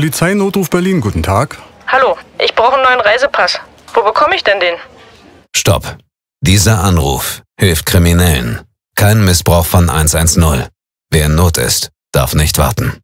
Polizeinotruf Berlin, guten Tag. Hallo, ich brauche einen neuen Reisepass. Wo bekomme ich denn den? Stopp. Dieser Anruf hilft Kriminellen. Kein Missbrauch von 110. Wer in Not ist, darf nicht warten.